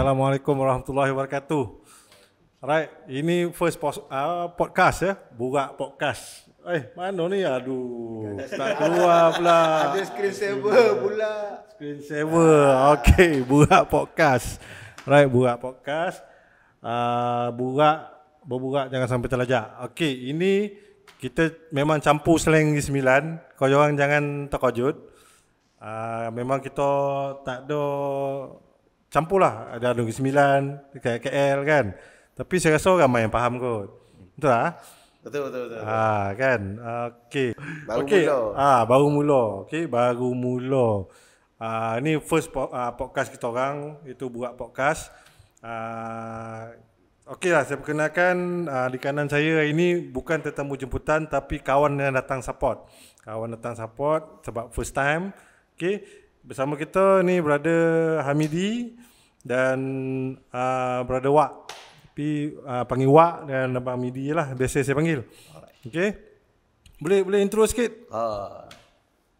Assalamualaikum warahmatullahi wabarakatuh. Alright, ini first post, uh, ah, podcast ya, eh? Burak podcast. Eh, mana ni? Aduh, tak keluar pula. Ada screen saver pula. Screen saver. Okey, buka podcast. Right, buka podcast. Ah, uh, Burak berburak jangan sampai terlajak. Okey, ini kita memang campur slang di sembilan. Kau jangan jangan terkejut. Uh, memang kita tak ada campur lah ada Negeri Sembilan dekat KL kan tapi saya rasa ramai yang faham kot betul tak? betul betul betul, ha, ah, kan ah, okay. baru okay. mula ah, baru mula okay, baru mula ah, ni first po- ah, podcast kita orang itu buat podcast ah, okay lah saya perkenalkan ah, di kanan saya hari ini bukan tetamu jemputan tapi kawan yang datang support kawan datang support sebab first time okay bersama kita ni brother Hamidi dan uh, brother Wak. Tapi uh, panggil Wak dan abang Hamidi lah biasa saya panggil. Okey. Boleh boleh intro sikit? Uh,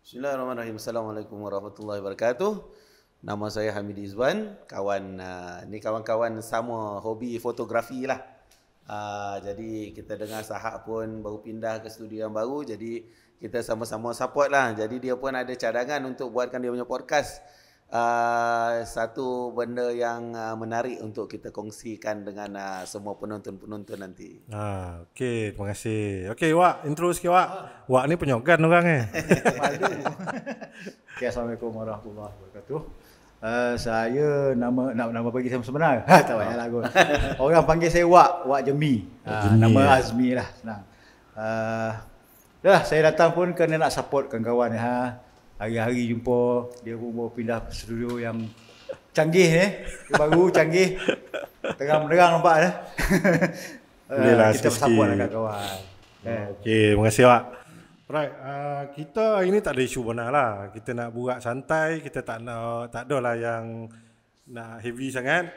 Bismillahirrahmanirrahim. Assalamualaikum warahmatullahi wabarakatuh. Nama saya Hamidi Izwan, kawan uh, ni kawan-kawan sama hobi fotografi lah. Uh, jadi kita dengar Sahak pun baru pindah ke studio yang baru jadi kita sama-sama support lah. Jadi dia pun ada cadangan untuk buatkan dia punya podcast. Uh, satu benda yang uh, menarik untuk kita kongsikan dengan uh, semua penonton-penonton nanti. Ah, okey, terima kasih. Okey, Wak, intro sikit Wak. Ah. Wak ni penyokan, orang eh. okay, Assalamualaikum warahmatullahi wabarakatuh. Uh, saya nama nama, nama bagi saya sebenar. Ha, tak payah lah Orang panggil saya Wak, Wak Jemi. Uh, nama Azmi lah, senang. Uh, Dah, saya datang pun kerana nak support kawan-kawan ha. Hari-hari jumpa, dia pun mau pindah studio yang canggih ni. Eh. Baru canggih. Terang-terang nampak dah. Ya. Boleh lah, ah, kita support dengan kawan. Oh, okay, eh. terima kasih Pak. Right, uh, kita ini tak ada isu benar lah. Kita nak buat santai, kita tak nak tak ada lah yang nak heavy sangat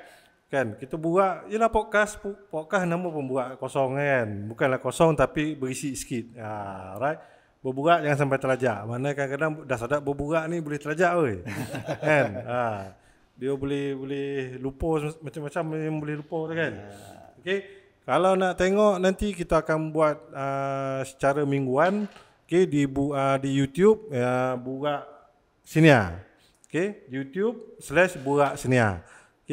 kan kita buat ialah podcast podcast nama pun buat kosong kan bukanlah kosong tapi berisi sikit ha right berbuat jangan sampai terlajak mana kadang-kadang dah sadar berbuat ni boleh terlajak oi kan ha dia boleh boleh lupa macam-macam yang boleh lupa tu kan ya. okey kalau nak tengok nanti kita akan buat uh, secara mingguan okey di uh, di YouTube uh, buat sini ah okey YouTube slash buat sini ah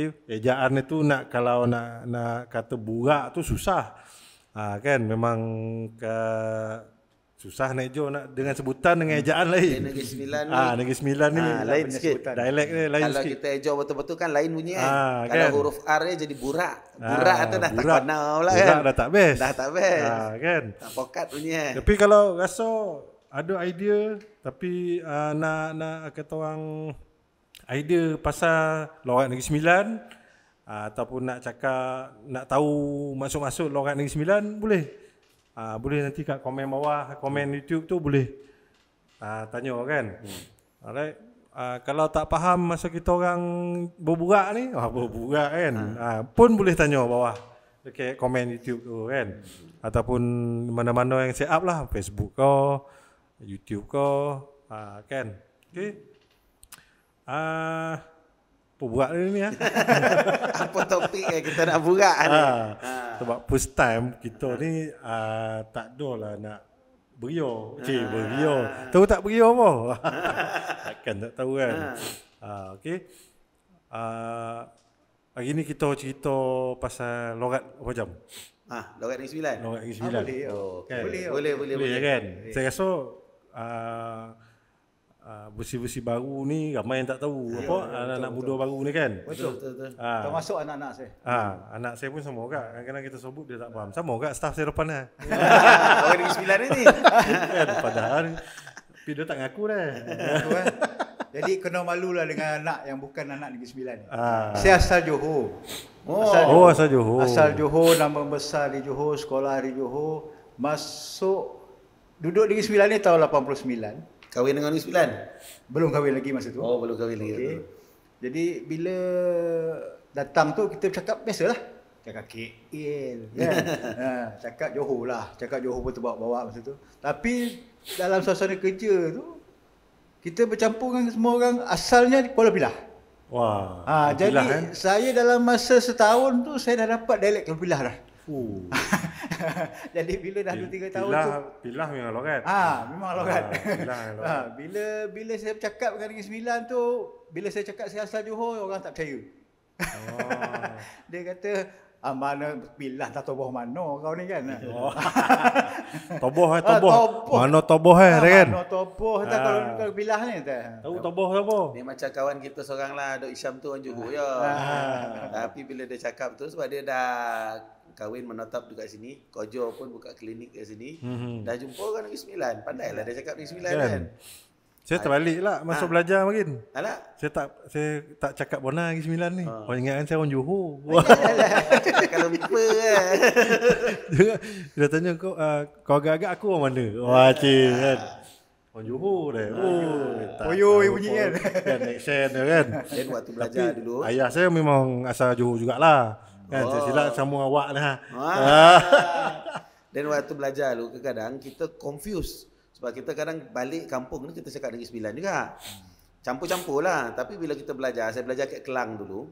Okey, ejaan itu nak kalau nak nak kata burak tu susah. Ha, kan memang ke susah nak jo nak dengan sebutan dengan hmm. ejaan hmm. lain. Ah, Negeri Sembilan ni. Ah ha, Negeri Sembilan ni ha, lain sikit. Dialek ni lain kalau sikit. Kalau kita ejo betul-betul kan lain bunyi ha, kan. Ah, kalau kan? huruf R dia jadi burak. Ah, burak ha, tu dah burak. tak kena pula kan. dah tak best. Dah tak best. Ha, kan. Tak pokat bunyi. Kan. Tapi kalau rasa ada idea tapi uh, nak nak kata orang idea pasal lorat negeri sembilan ah, ataupun nak cakap nak tahu masuk-masuk lorat negeri sembilan boleh Aa, ah, boleh nanti kat komen bawah komen hmm. YouTube tu boleh Aa, ah, tanya kan hmm. alright Aa, kalau tak faham masa kita orang berburak ni ah berburak kan hmm. Aa, pun boleh tanya bawah Okay, komen YouTube tu kan hmm. ataupun mana-mana yang set up lah Facebook kau YouTube kau Aa, kan okay. Uh, apa buat dia ni ah? apa topik yang kita nak buat ni? Ah, ah. Sebab first time kita ah. ni uh, tak lah nak berio. Okey, ah. berio. Tahu tak berio apa? Takkan tak tahu kan. Ah, ah okey. Ah, hari ni kita cerita pasal logat apa jam? Ah, logat negeri sembilan. Logat negeri ah, sembilan. Ah, boleh. Oh, okay. boleh, boleh, boleh, boleh, boleh, boleh, kan? Boleh. Saya rasa ah, versi-versi ah, baru ni ramai yang tak tahu ya, apa anak-anak ya, ah, muda baru ni kan. Betul betul. betul. Ha. Termasuk anak-anak saya. Ha, anak saya pun sama juga. Kadang-kadang kita sebut dia tak faham. Sama juga staff saya depan dah. Orang negeri sembilan ni. Kan padahal tapi dia tak ngaku dah. Eh. Jadi kena malulah dengan anak yang bukan anak negeri sembilan. Ha. Saya asal Johor. Oh. Asal oh, Johor. asal Johor. Asal Johor, nama besar di Johor, sekolah di Johor. Masuk, duduk negeri sembilan ni tahun 89. Kahwin dengan Ui 9? Belum kahwin lagi masa tu. Oh, belum kahwin lagi. Okay. Jadi bila datang tu kita cakap biasalah. Cakap KL. Kan? ha, cakap Johor lah. Cakap Johor pun terbawa-bawa masa tu. Tapi dalam suasana kerja tu, kita bercampur dengan semua orang asalnya di Kuala Pilah. Wah. Ha, jadi kan? saya dalam masa setahun tu saya dah dapat dialek Kuala Pilah dah. Oh. Jadi bila dah 2 3 tahun tu pilah memang logat. Kan? Ha, ah, memang logat. Kan? Ha, ah, pilah memang logat. Ha, ah, bila bila saya bercakap dengan Negeri Sembilan tu, bila saya cakap saya asal Johor, orang tak percaya. Oh. dia kata ah, mana pilah tak tahu mana kau ni kan. Oh. toboh eh toboh. Ha, toboh. Mana toboh eh ha, kan. Mana toboh tak ha. kalau kau pilah ni tak. Tahu toboh toboh. Ni macam kawan kita lah, Dok Isham tu orang Johor ha. ya. Ha. Tapi bila dia cakap tu sebab dia dah kahwin menetap juga sini, Kojo pun buka klinik kat sini. Hmm. Dah jumpa kan Negeri Sembilan. lah, dia cakap Negeri Sembilan kan. kan? Saya ah. terbalik lah masuk ha. belajar makin. Alah. Saya tak saya tak cakap Bona lagi sembilan ni. Ha. Ah. Orang oh, ingat kan saya orang Johor. Lah. Kalau lupa kan. Dia tanya kau uh, kau agak-agak aku orang mana? Wah, oh, cik ha. kan. Orang Johor dah. Oh, oh, oh, bunyi kan. Dan action kan? waktu belajar Tapi, dulu. Ayah saya memang asal Johor jugaklah. Kan oh. silap sama awak lah. Ha. Ha. Dan waktu belajar tu kadang kita confuse sebab kita kadang balik kampung ni kita cakap Negeri Sembilan juga. Campur-campur lah. Tapi bila kita belajar, saya belajar kat Kelang dulu.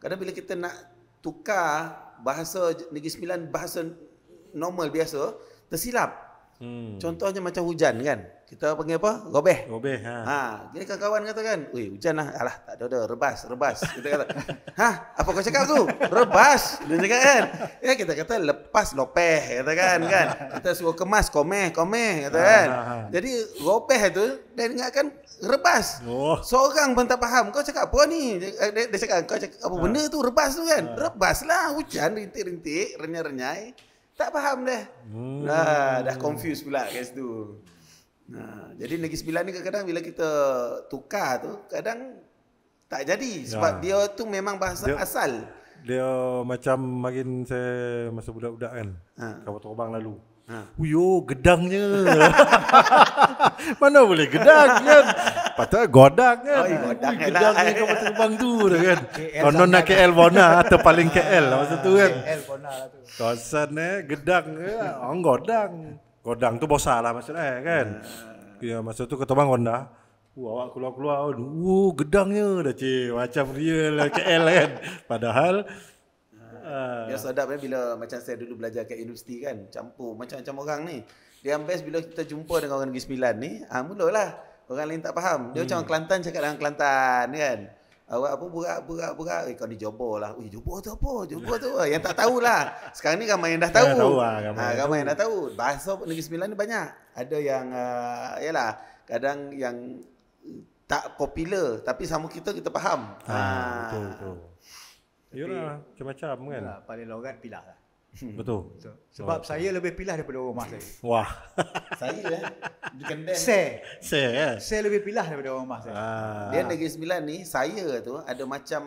Kadang bila kita nak tukar bahasa Negeri Sembilan, bahasa normal biasa, tersilap. Hmm. Contohnya macam hujan kan kita panggil apa? Gobeh. Gobeh. Ha. ha. Jadi kawan-kawan kata kan, "Wih, hujan lah. Alah, tak ada-ada. Rebas, rebas." Kita kata, "Hah? Apa kau cakap tu? Rebas." Dia cakap kan. Ya, kita kata lepas lopeh, kata kan, kan. Kita suruh kemas, komeh, komeh, kata ha, kan. Ha, ha. Jadi, gobeh itu, dia ingatkan rebas. Oh. Seorang pun tak faham. Kau cakap apa ni? Dia, eh, dia cakap, kau cakap apa ha. benda tu? Rebas tu kan? Ha. lah Hujan, rintik-rintik, renyai-renyai. Tak faham hmm. dah. Hmm. Ha, dah confused pula kat situ. Nah, ha, jadi negeri sembilan ni kadang-kadang bila kita tukar tu kadang tak jadi sebab nah. Ya. dia tu memang bahasa dia, asal. Dia macam makin saya masa budak-budak kan. Ha. Kapal terbang lalu. Ha. Uyo, gedangnya. Mana boleh gedang kan? Patut godang kan. Oh, godang, Ui, gedangnya lah. kapal terbang tu kan. Konon nak KL Bona lah. atau paling KL lah masa tu kan. KL Bona lah tu. Kawasan eh, gedang ke? Eh, oh, godang. Kodang tu bosah lah maksudnya kan. Ya, ya masa tu ketemu Honda. Wah, awak keluar-keluar. Wah, keluar. Uh, gedangnya dah cik. Macam real lah, KL kan. Padahal Ya sedap eh, bila macam saya dulu belajar kat universiti kan campur macam-macam orang ni. Yang best bila kita jumpa dengan orang Negeri Sembilan ni, ah mulalah. Orang lain tak faham. Dia hmm. macam Kelantan cakap dengan Kelantan kan. Awak apa berat berat berat eh, kau ni jobo lah. Ui jobo tu apa? Jobo tu apa? Yang tak tahulah. Sekarang ni ramai yang dah tahu. Tahu lah, ramai. Ha, ramai yang dah tahu. Bahasa Negeri Sembilan ni banyak. Ada yang uh, yalah kadang yang tak popular tapi sama kita kita faham. Ha, ha. betul betul. Yalah macam-macam kan. Ha, paling logat pilah lah. Hmm. Betul. So, oh, sebab oh. saya lebih pilih daripada orang rumah saya. Wah. saya lah. Bukan dia. Saya. Saya ya. Saya lebih pilih daripada orang rumah saya. Ah. Dia Negeri Sembilan ni saya tu ada macam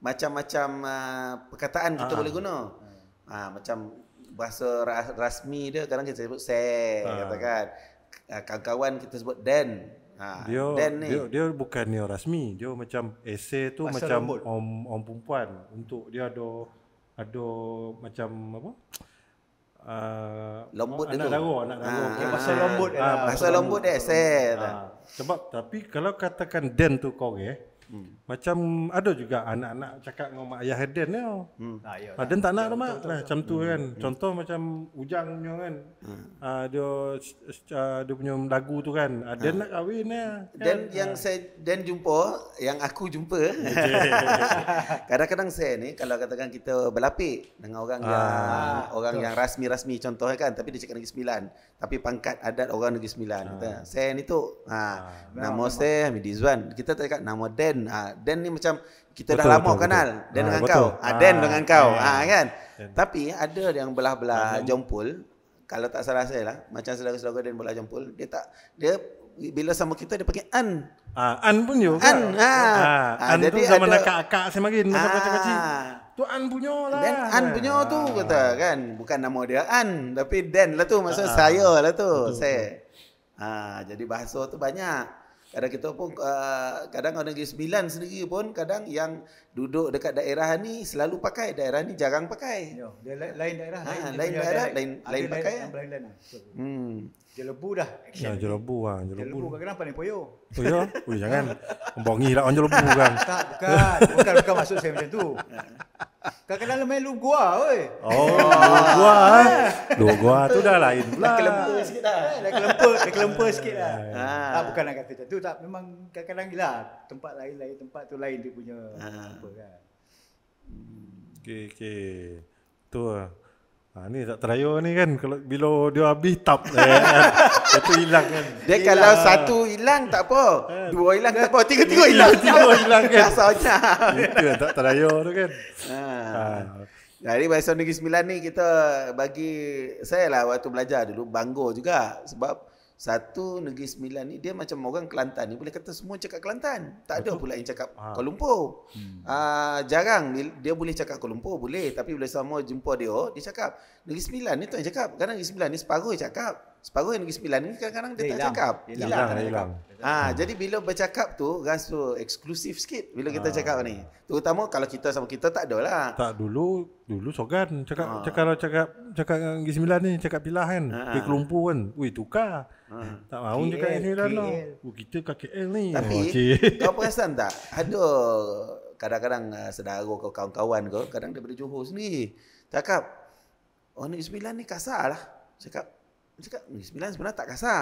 macam-macam uh, perkataan kita ah. boleh guna. Ah. ah macam bahasa rasmi dia kadang kita sebut saya ah. katakan. Ah, kawan-kawan kita sebut Dan. Ha, dia, then dia, ni. dia bukan ni rasmi. Dia macam essay tu Masa macam om om perempuan untuk dia ada ada macam apa? Uh, ah, lembut oh, anak dulu. anak daru. Ha, ah, eh, ah, okay, pasal lembut. Ha, lah. pasal, pasal lembut dia ha, Sebab tapi kalau katakan den tu kau eh. Hmm. Macam ada juga anak-anak cakap dengan mak ayah Haden ni. Hmm. Ha, ah, ya, dia tak nak ya, tu kan. mak. Hmm. Contoh, macam tu hmm. kan. Contoh macam Ujang punya kan. Hmm. Ha, dia, uh, dia punya lagu tu kan. Ha, Dan nak kahwin ni. Kan? yang ha. saya Dan jumpa, yang aku jumpa. Kadang-kadang saya ni kalau katakan kita berlapik dengan orang ha. yang ha. orang Terus. yang rasmi-rasmi contoh kan. Tapi dia cakap Negeri Sembilan. Tapi pangkat adat orang Negeri Sembilan. Ha. Kata. Saya ni tu. Ha, nama saya Hamidizwan. Kita tak cakap nama Dan dan ha, Dan ni macam kita betul, dah lama betul, kenal betul. Ah, ah, dan, ha, dengan betul. Ha, Dan dengan kau Dan dengan kau kan Dan. tapi ada yang belah-belah ha, jompol kalau tak salah saya lah macam saudara-saudara Dan belah jompol dia tak dia bila sama kita dia pakai an ha, an pun juga an ha, ha, ha an jadi tu zaman ada, akak kakak saya makin ha, macam-macam tu an punya lah Dan an punya ha. tu kata kan bukan nama dia an tapi Dan lah tu maksud ha, saya lah tu betul, saya Ha, jadi bahasa tu banyak Kadang kita pun uh, kadang orang negeri sembilan sendiri pun kadang yang duduk dekat daerah ni selalu pakai daerah ni jarang pakai. Lah. Hmm. Ya, dia lain, lain daerah. Ha, lain, lain daerah, daerah lain lain pakai. Lain, lain, lain, Hmm. Jelebu dah. Action. Ya, jelebu ah, jelebu. Jelebu kadang paling poyo. Poyo? Oh, ya? jangan. Bongi lah orang jelebu kan. Tak, bukan. Bukan bukan maksud saya macam tu. Ah. Kau kena main lu gua ah, oi. Oh, lu gua. Ah, eh. Lu gua ah tu dah lain pula. Dah kelempa sikit dah. Eh, dah kelempa, dah kelempa sikit Ha. Ah, bukan nak lah kata macam tu tak memang kadang-kadang gila. Lah. Tempat lain lain tempat tu lain dia punya ha. Okey, okey. Tu Ha, ni tak terayu ni kan kalau bila dia habis tap eh, itu kan? hilang kan dia hilang. kalau satu hilang tak apa eh. dua hilang tak apa tiga tiga hilang tiga hilang kan rasanya itu yang tak terayu tu kan ha. ha. jadi bahasa negeri sembilan ni kita bagi saya lah waktu belajar dulu banggo juga sebab satu negeri sembilan ni dia macam orang Kelantan ni boleh kata semua cakap Kelantan. Tak Betul. ada pula yang cakap ha. Kuala Lumpur. Hmm. Aa, ah, jarang dia boleh cakap Kuala Lumpur boleh tapi bila sama jumpa dia dia cakap negeri sembilan ni tu yang cakap. Kadang negeri sembilan ni separuh cakap separuh yang lagi sembilan ni kadang-kadang dia, dia tak cakap. Hilang. Hilang. hilang. Ah, jadi bila bercakap tu rasa eksklusif sikit bila kita ha. cakap ni. Terutama kalau kita sama kita tak ada lah. Tak dulu dulu sogan cakap ha. Ah. cakap cakap cakap, cakap dengan Negeri Sembilan ni cakap pilah kan. Ha. Pergi Kelumpu kan. Ui tukar. Ha. Tak mahu cakap Negeri Sembilan lah. Oh, kita kat KL ni. Tapi oh, kau perasan tak? Ada kadang-kadang uh, sedara kau kawan-kawan kau kadang daripada Johor sendiri. Cakap Oh Negeri Sembilan ni kasar lah. Cakap dia cakap, sembilan sebenarnya tak kasar.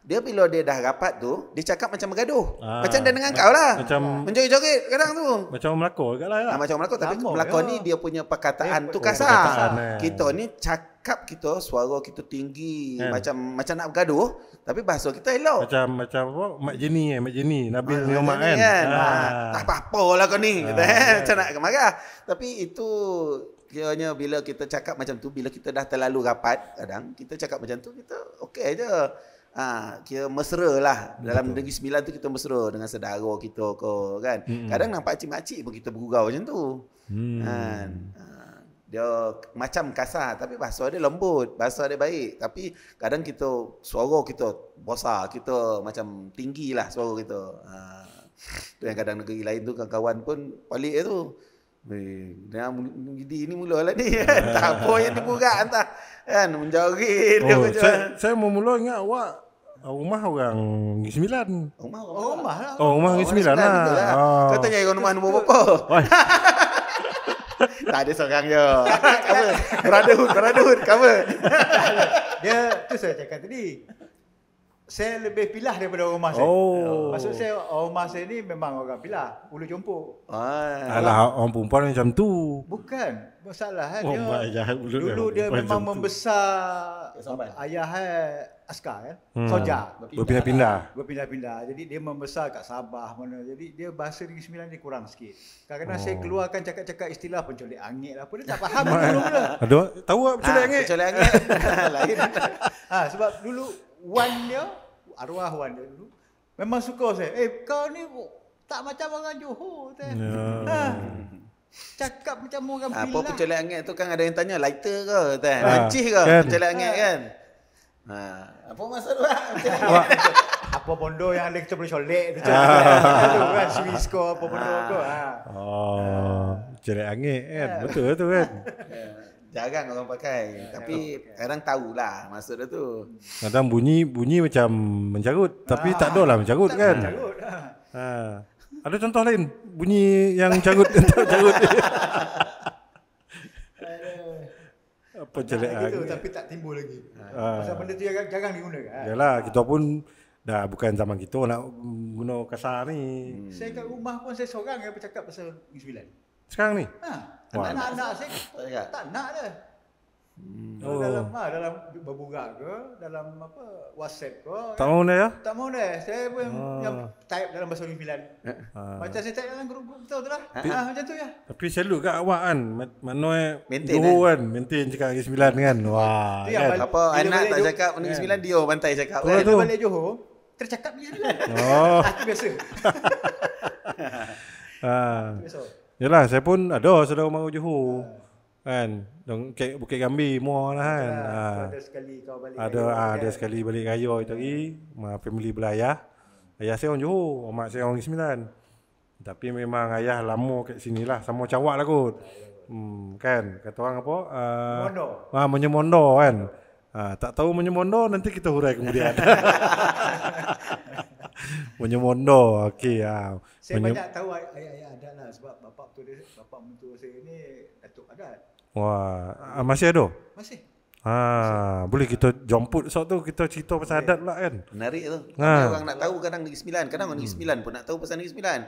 Dia bila dia dah rapat tu, dia cakap macam bergaduh. Aa, ah, macam dia dengan ma- kau lah. Macam menjogit-jogit kadang tu. Macam melakor juga lah. Ha, ya. ah, macam melakor tapi melakor ya. ni dia punya perkataan eh, tu oh, kasar. Perkataan, eh. Kita ni cakap kita suara kita tinggi eh. macam macam nak bergaduh tapi bahasa kita elok. Macam macam apa? Mak jeni eh, mak jeni. Nabi ah, ni mak kan. kan? Ha, tak apa-apalah kau ni. Aa, kata, eh. Macam nak marah. Tapi itu kiranya bila kita cakap macam tu, bila kita dah terlalu rapat kadang, kita cakap macam tu, kita okey je. Ha, kira mesra lah. Dalam Betul. Negeri Sembilan tu kita mesra dengan sedara kita ke kan. Hmm. Kadang nampak cik-makcik pun kita bergurau macam tu. Hmm. Kan? Ha, dia macam kasar tapi bahasa dia lembut, bahasa dia baik. Tapi kadang kita suara kita bosar, kita macam tinggi lah suara kita. Ha, tu yang kadang negeri lain tu kawan-kawan pun balik tu. Eh, dia ni mula lah ni. tak apa yang ni pura entah. Kan menjari dia oh, macam. Saya, saya mau mula ingat awak rumah orang G9. Rumah oh, rumah lah. Oh, rumah g sembilan lah. lah. Oh. Kau tanya rumah nombor berapa? tak ada seorang je. Kamu brotherhood, brotherhood, kamu. dia tu saya cakap tadi saya lebih pilah daripada rumah saya. Oh. Maksud saya rumah saya ni memang orang pilah, ulu jompok. Ah. Alah orang perempuan macam tu. Bukan. Masalah eh, oh, dia. Ayah, dulu dia, memang membesar ayah eh, askar kan. Hmm. Soja. Berpindah-pindah. Berpindah-pindah. Jadi dia membesar kat Sabah mana. Jadi dia bahasa Negeri Sembilan dia kurang sikit. Kadang-kadang oh. saya keluarkan cakap-cakap istilah pencolik angin lah. Dia tak faham dulu. Aduh, tahu apa pencolik ah, angin? Pencolik angin. Lain. Ah, sebab dulu Wan dia, arwah Wan dia dulu, memang suka saya. Eh, kau ni tak macam orang Johor. Ya. No. Ha. Cakap macam orang pilih. Apa pecelai angin tu kan ada yang tanya, lighter ke? Kan? Ha. Acih ke kan. pecelai angin ah. kan? Ha. Apa masalah? apa bondo yang ada kita boleh colek tu cakap ah. kan si Wisco apa bondo ha. kau ah. oh ha. cerai angin kan betul tu kan ya jarang orang pakai ya, tapi orang, orang tahulah maksud dia tu kadang bunyi bunyi macam mencarut tapi ah, tak ada lah mencarut tak kan mencarut lah. ha. ada contoh lain bunyi yang carut entah carut apa jelek lagi tapi tak timbul lagi ha. pasal benda tu jarang, jarang digunakan ah. yalah ha. kita pun dah bukan zaman kita nak guna kasar ni hmm. saya kat rumah pun saya seorang yang bercakap pasal 9 sekarang ni? Ha. Wah, anak-anak anak Tak, nak dia. Hmm. Oh. Dalam ha, dalam berbual ke, dalam apa WhatsApp ke. Tak mau dia Tak mau dia. Saya pun ha. yang type dalam bahasa Filipina. Eh. Ha. Ah. Macam saya type dalam grup-grup tu lah. Ha. macam tu ya. Tapi selalu kat awak kan, manoi eh, maintain kan. kan, maintain cakap Negeri Sembilan kan. Wah. kan? apa anak tak cakap Negeri Sembilan dia pantai cakap. Kalau tu dia balik Johor, tercakap dia. Oh. Biasa. ha. Biasa. Yalah saya pun ada lah saudara mara Johor. Ha. Kan. kek Bukit gambi, semua lah kan. Ha. Ha. Ada sekali kau balik ada, raya. Ha, ada sekali balik raya itu hari. Ma, family belah ayah. Ayah saya orang Johor. Mak saya orang Sembilan. Tapi memang ayah lama kat sini lah. Sama cawak lah kot. Hmm, kan. Kata orang apa? Uh, ah, Mondo. Ha, menyemondo kan. Ha, tak tahu menyemondo nanti kita hurai kemudian. menyemondo. Okey. Ha. Uh saya Menyem... banyak tahu ayah-ayah adat lah sebab bapa mentua bapa mentua saya ni datuk adat. Wah, ah, masih ada? Masih. Ha, ah, boleh kita jemput sok tu kita cerita pasal okay. adat pula kan. Menarik tu. Ha. Ah. Orang nak tahu kadang Negeri Sembilan, kadang orang Negeri hmm. Sembilan pun nak tahu pasal Negeri Sembilan.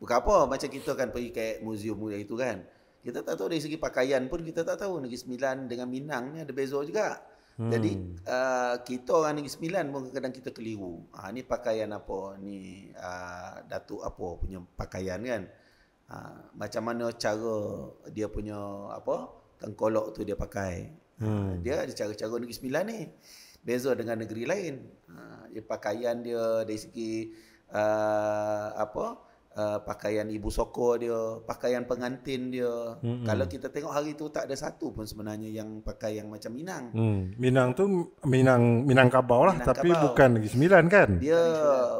Bukan apa macam kita kan pergi ke muzium mulia itu kan. Kita tak tahu dari segi pakaian pun kita tak tahu Negeri Sembilan dengan Minang ni ada beza juga. Hmm. Jadi uh, kita orang negeri sembilan pun kadang kita keliru. Ah ha, ni pakaian apa? Ni uh, datuk apa punya pakaian kan? Ha, macam mana cara dia punya apa? Tengkolok tu dia pakai. Ah, hmm. Dia ada cara-cara negeri sembilan ni. Beza dengan negeri lain. Ha, dia pakaian dia dari segi uh, apa? apa? Uh, pakaian ibu soko dia, pakaian pengantin dia. Mm-hmm. Kalau kita tengok hari tu tak ada satu pun sebenarnya yang pakai yang macam Minang. Mm. Minang tu Minang minang kabau lah Minang tapi Kabau. bukan Negeri Sembilan kan? Dia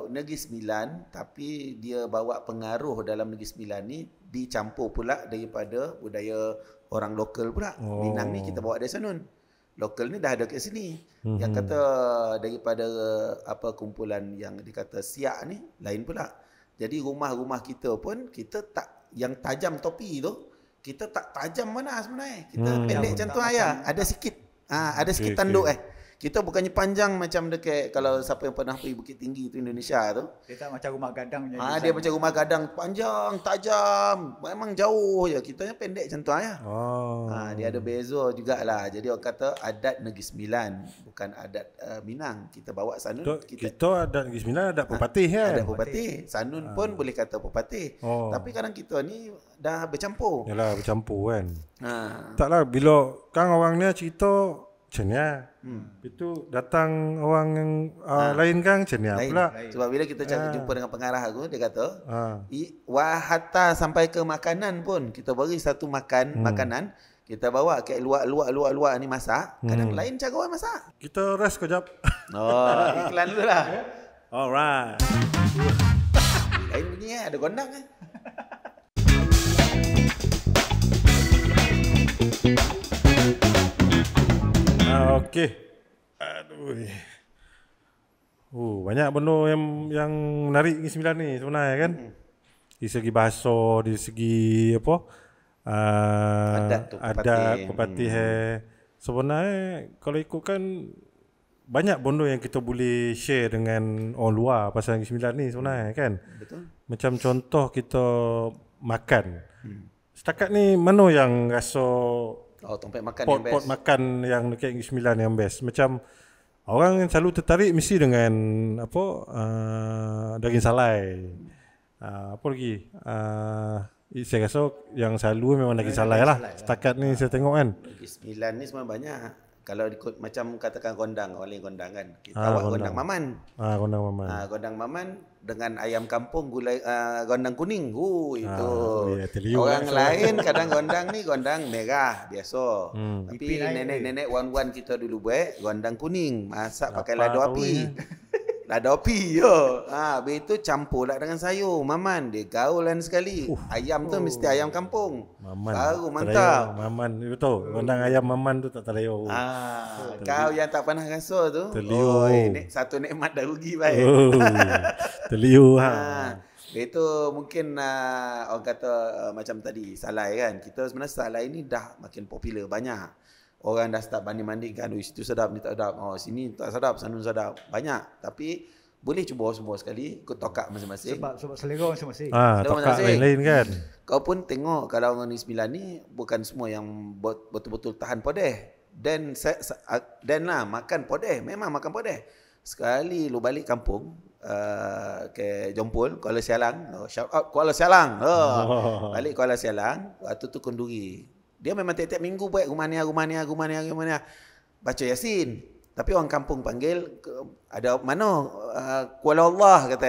Negeri Sembilan tapi dia bawa pengaruh dalam Negeri Sembilan ni dicampur pula daripada budaya orang lokal pula. Oh. Minang ni kita bawa dari Sanun. Lokal ni dah ada kat sini. Mm-hmm. Yang kata daripada apa kumpulan yang dikata Siak ni lain pula. Jadi rumah-rumah kita pun kita tak yang tajam topi tu kita tak tajam mana sebenarnya. Kita hmm, pendek ya, macam tu ayah. Ya. Ada sikit. Ha, ada sikit okay, tanduk okay. eh. Kita bukannya panjang macam dekat kalau siapa yang pernah pergi Bukit Tinggi tu Indonesia tu. Dia tak macam rumah gadang ha, dia. dia macam rumah gadang panjang, tajam. Memang jauh je. Kita yang pendek macam Ah ya. Oh. Ha, dia ada beza jugalah. Jadi orang kata adat Negeri Sembilan bukan adat uh, Minang. Kita bawa Sanun. Kita, kita, kita adat Negeri Sembilan adat ah, Pepatih kan. Adat Pepatih. Sanun ha. pun boleh kata Pepatih. Oh. Tapi kadang kita ni dah bercampur. Yalah bercampur kan. Ha. Taklah bila Kang orang ni cerita macam ni Hmm. Itu datang orang yang uh, ha. lain kan macam ni ah pula. Sebab bila kita cakap jumpa dengan pengarah aku dia kata, ha. I, wahata sampai ke makanan pun kita beri satu makan hmm. makanan, kita bawa ke luar-luar-luar-luar ni masak, kadang hmm. lain cara orang masak. Kita rest kejap. Oh, iklan dulu lah. Alright. lain bunyi eh, ada gondang eh. Ah, hmm. okey. Aduh. Oh, banyak benda yang yang menarik ni sembilan ni sebenarnya kan. Hmm. Di segi bahasa, di segi apa? Uh, ah, ada pepati. Adat pepati. Hmm. Sebenarnya kalau ikut kan banyak benda yang kita boleh share dengan orang luar pasal yang sembilan ni sebenarnya hmm. kan. Betul. Macam contoh kita makan. Hmm. Setakat ni mana yang rasa Oh, tempat makan port, yang best. Port makan yang dekat Inggeris Milan yang best. Macam orang yang selalu tertarik mesti dengan apa uh, daging salai. Uh, apa lagi? Uh, saya rasa yang selalu memang daging eh, lah. salai lah. Setakat ni ah. saya tengok kan. Inggeris ni semua banyak kalau ikut macam katakan gondang orang lain gondang kan kita ah, ha, awak gondang. gondang maman ah ha, gondang maman ah ha, gondang maman dengan ayam kampung gulai uh, gondang kuning hu itu ha, yeah, orang kan, lain so. kadang gondang ni gondang merah biasa hmm. tapi nenek-nenek wan-wan kita dulu buat gondang kuning masak Lapa, pakai lada api Dah dopi je. Ha, habis itu campur lah dengan sayur. Maman, dia gaul lain sekali. Uh, ayam tu mesti oh. ayam kampung. Maman. Baru mantap. Terayor, maman, betul. Hmm. Rendang ayam maman tu tak terayau. Ha, oh, kau yang tak pernah rasa tu. Terliur. Oh, eh, satu nikmat dah rugi baik. Oh, terliur ha. ha. Ah, itu mungkin uh, orang kata uh, macam tadi, salai kan. Kita sebenarnya salai ni dah makin popular banyak. Orang dah start banding-bandingkan, oh, situ sedap, ni tak sedap, oh sini tak sedap, sana sedap. Banyak. Tapi boleh cuba semua sekali, Kau tokak masing-masing. Sebab, sebab selera masing-masing. Ha, ah, tokak masing-masing. lain-lain kan. Kau pun tengok kalau orang ni sembilan ni, bukan semua yang betul-betul tahan podeh. Dan dan lah, makan podeh. Memang makan podeh. Sekali lu balik kampung, uh, ke Jompol, Kuala Sialang. Oh, shout out Kuala Sialang. Oh. oh. Balik Kuala Sialang, waktu tu kunduri. Dia memang tiap-tiap minggu buat rumahnya, rumahnya, rumahnya, rumahnya. Baca Yasin. Tapi orang kampung panggil, ada mana? Uh, Kuala Allah kata.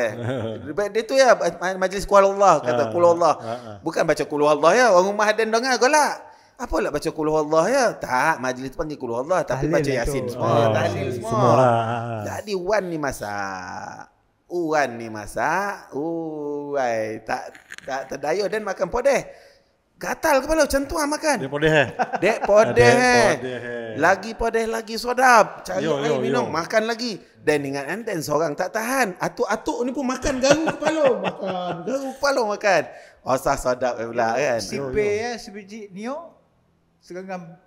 dia, dia tu ya, majlis Kuala Allah kata. Ah, Kuala Allah. Ah, ah. Bukan baca Kuala Allah ya. Orang rumah ada dengar lah Apa lah baca Kuala Allah ya? Tak, majlis panggil Kuala Allah. Tapi Tahlil baca lah Yasin semua. Oh, Tahlil semua. semua. Jadi Wan ni masak. Wan ni masak. Uai, tak tak terdaya dan makan podeh. Gatal kepala macam tu ah makan. Eh? Dek podeh. Dek eh? podeh. Eh? Lagi podeh lagi sodap. Cari yo, air minum, yo. makan lagi. Dan dengan enten seorang tak tahan. Atuk-atuk ni pun makan garu kepala makan. Garu kepala makan. Osah sodap pula kan. Sipe ya, sebiji nio. Segenggam